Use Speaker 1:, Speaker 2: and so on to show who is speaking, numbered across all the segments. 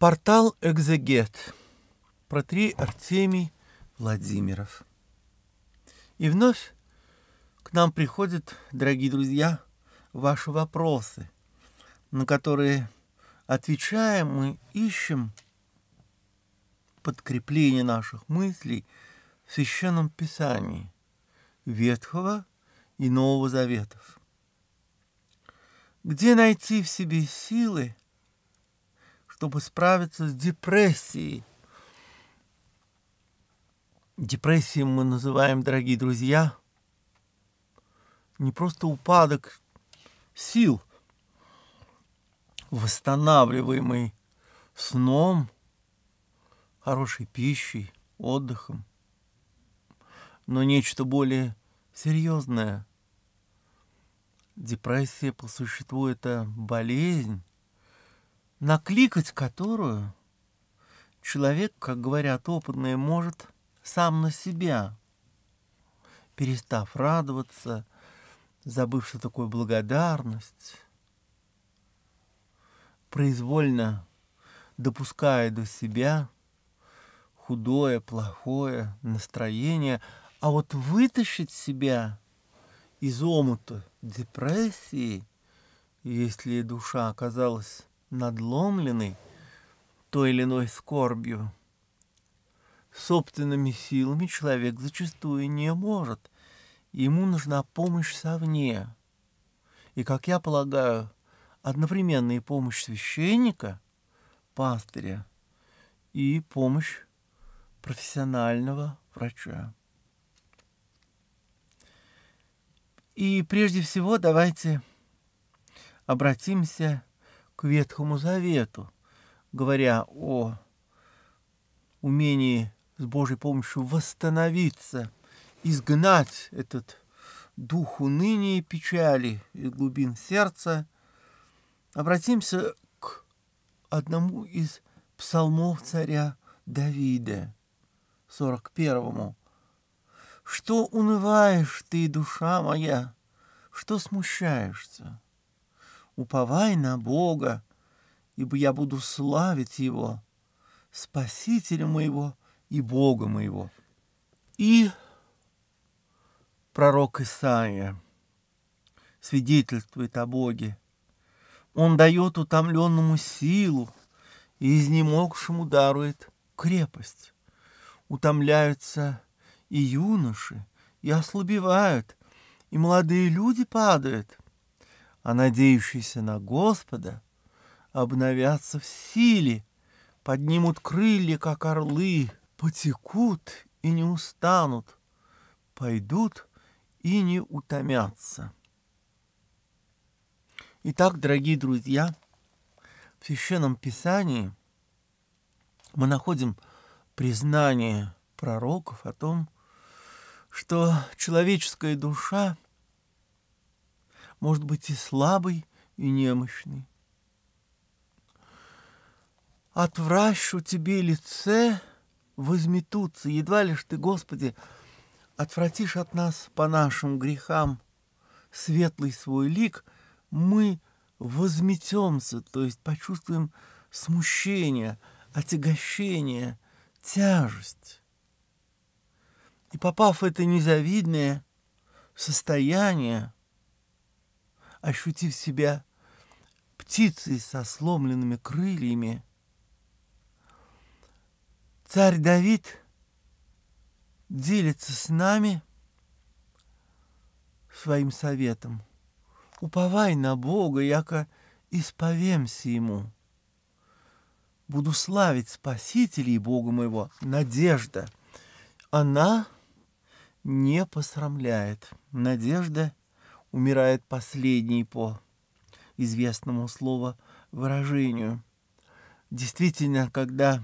Speaker 1: Портал «Экзегет». Про три Артемий Владимиров. И вновь к нам приходят, дорогие друзья, ваши вопросы, на которые, отвечая, мы ищем подкрепление наших мыслей в Священном Писании Ветхого и Нового Заветов. Где найти в себе силы – чтобы справиться с депрессией. Депрессией мы называем, дорогие друзья, не просто упадок сил, восстанавливаемый сном, хорошей пищей, отдыхом, но нечто более серьезное. Депрессия по существу это болезнь, накликать которую человек, как говорят опытные, может сам на себя, перестав радоваться, забыв, что такое благодарность, произвольно допуская до себя худое, плохое настроение, а вот вытащить себя из омута депрессии, если душа оказалась надломленный той или иной скорбью, собственными силами человек зачастую не может. Ему нужна помощь совне. И, как я полагаю, одновременная помощь священника, пастыря, и помощь профессионального врача. И прежде всего давайте обратимся к Ветхому Завету, говоря о умении с Божьей помощью восстановиться, изгнать этот дух уныния и печали из глубин сердца, обратимся к одному из псалмов царя Давида, 41-му. «Что унываешь ты, душа моя, что смущаешься?» уповай на Бога, ибо я буду славить Его, Спасителя моего и Бога моего. И пророк Исаия свидетельствует о Боге. Он дает утомленному силу и изнемогшему дарует крепость. Утомляются и юноши, и ослабевают, и молодые люди падают а надеющиеся на Господа обновятся в силе, поднимут крылья, как орлы, потекут и не устанут, пойдут и не утомятся. Итак, дорогие друзья, в Священном Писании мы находим признание пророков о том, что человеческая душа – может быть и слабый, и немощный. Отвращу тебе лице, возметутся, едва лишь ты, Господи, отвратишь от нас по нашим грехам светлый свой лик, мы возметемся, то есть почувствуем смущение, отягощение, тяжесть. И попав в это незавидное состояние, ощутив себя птицей со сломленными крыльями. Царь Давид делится с нами своим советом. Уповай на Бога, яко исповемся Ему. Буду славить Спасителя и Бога моего. Надежда. Она не посрамляет. Надежда умирает последний по известному слову выражению. Действительно, когда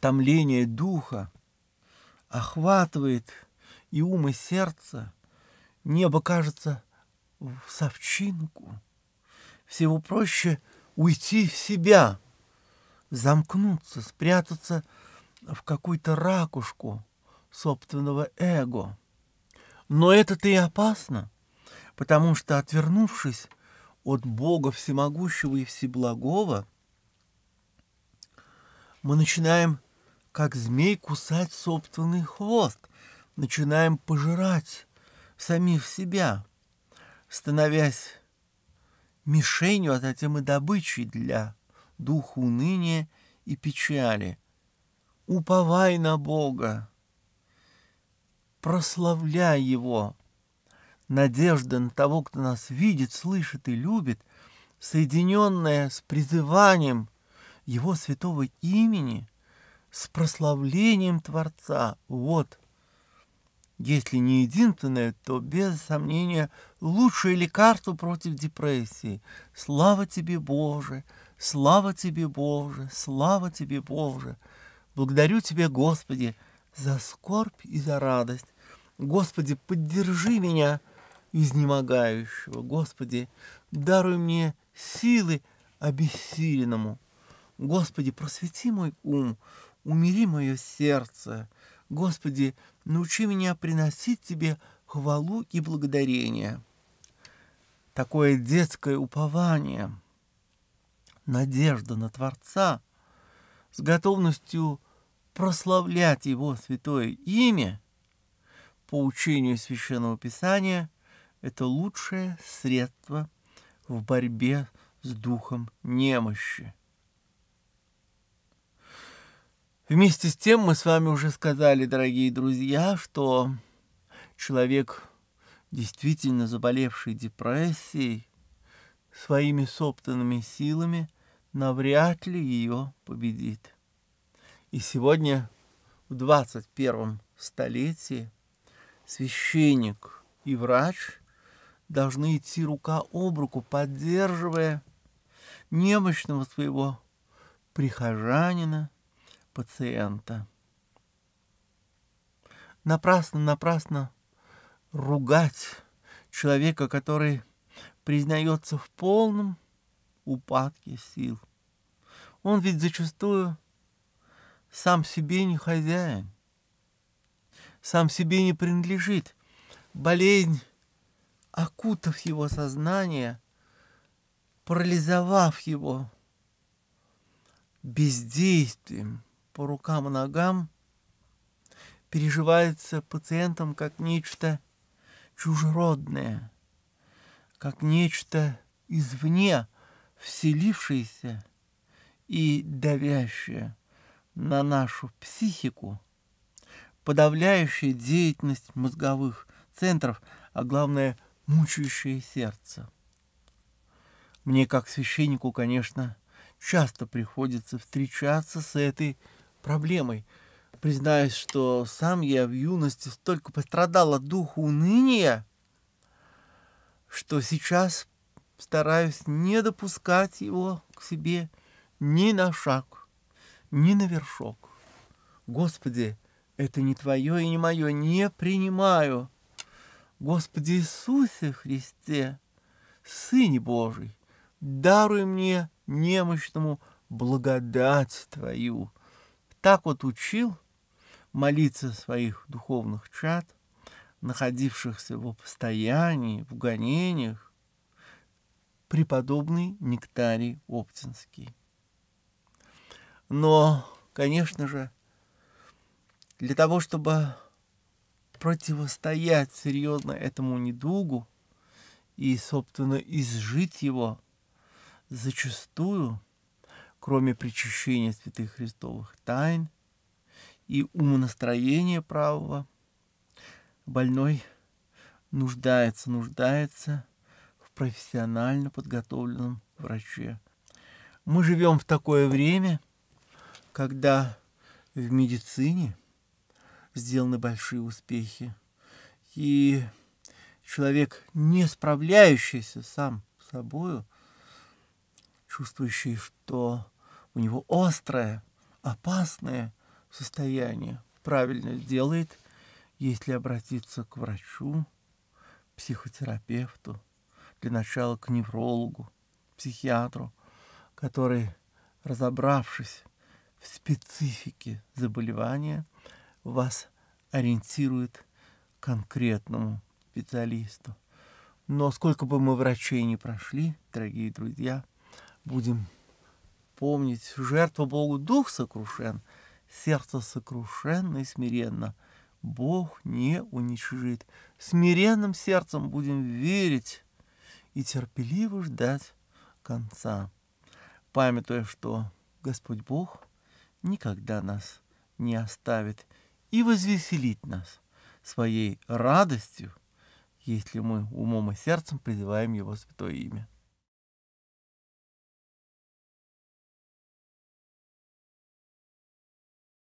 Speaker 1: томление духа охватывает и ум, и сердце, небо кажется в совчинку. Всего проще уйти в себя, замкнуться, спрятаться в какую-то ракушку собственного эго. Но это-то и опасно, потому что, отвернувшись от Бога Всемогущего и Всеблагого, мы начинаем, как змей, кусать собственный хвост, начинаем пожирать самих себя, становясь мишенью, а затем и добычей для духа уныния и печали. Уповай на Бога, прославляй Его. Надежда на того, кто нас видит, слышит и любит, соединенная с призыванием Его святого имени, с прославлением Творца. Вот, если не единственное, то без сомнения лучшее лекарство против депрессии. Слава тебе, Боже! Слава тебе, Боже! Слава тебе, Боже! Благодарю тебя, Господи, за скорбь и за радость. Господи, поддержи меня, изнемогающего. Господи, даруй мне силы обессиленному. Господи, просвети мой ум, умири мое сердце. Господи, научи меня приносить Тебе хвалу и благодарение. Такое детское упование, надежда на Творца, с готовностью прославлять Его святое имя по учению Священного Писания – это лучшее средство в борьбе с духом немощи. Вместе с тем мы с вами уже сказали, дорогие друзья, что человек, действительно заболевший депрессией, своими собственными силами навряд ли ее победит. И сегодня, в 21 столетии, священник и врач должны идти рука об руку, поддерживая немощного своего прихожанина, пациента. Напрасно, напрасно ругать человека, который признается в полном упадке сил. Он ведь зачастую сам себе не хозяин, сам себе не принадлежит. Болезнь, окутав его сознание, парализовав его бездействием по рукам и ногам, переживается пациентом как нечто чужеродное, как нечто извне вселившееся и давящее – на нашу психику подавляющая деятельность мозговых центров, а главное – мучающее сердце. Мне, как священнику, конечно, часто приходится встречаться с этой проблемой. Признаюсь, что сам я в юности столько пострадал от духа уныния, что сейчас стараюсь не допускать его к себе ни на шаг ни на вершок. Господи, это не Твое и не мое, не принимаю. Господи Иисусе Христе, Сыне Божий, даруй мне немощному благодать Твою. Так вот учил молиться своих духовных чад, находившихся в постоянии, в гонениях, преподобный Нектарий Оптинский. Но, конечно же, для того, чтобы противостоять серьезно этому недугу и, собственно, изжить его, зачастую, кроме причащения святых христовых тайн и умонастроения правого, больной нуждается, нуждается в профессионально подготовленном враче. Мы живем в такое время – когда в медицине сделаны большие успехи, и человек, не справляющийся сам с собою, чувствующий, что у него острое, опасное состояние, правильно делает, если обратиться к врачу, психотерапевту, для начала к неврологу, психиатру, который, разобравшись в специфике заболевания вас ориентирует конкретному специалисту. Но сколько бы мы врачей не прошли, дорогие друзья, будем помнить, жертва Богу дух сокрушен, сердце сокрушенно и смиренно. Бог не уничижит. Смиренным сердцем будем верить и терпеливо ждать конца, памятуя, что Господь Бог никогда нас не оставит и возвеселит нас своей радостью, если мы умом и сердцем призываем Его святое имя.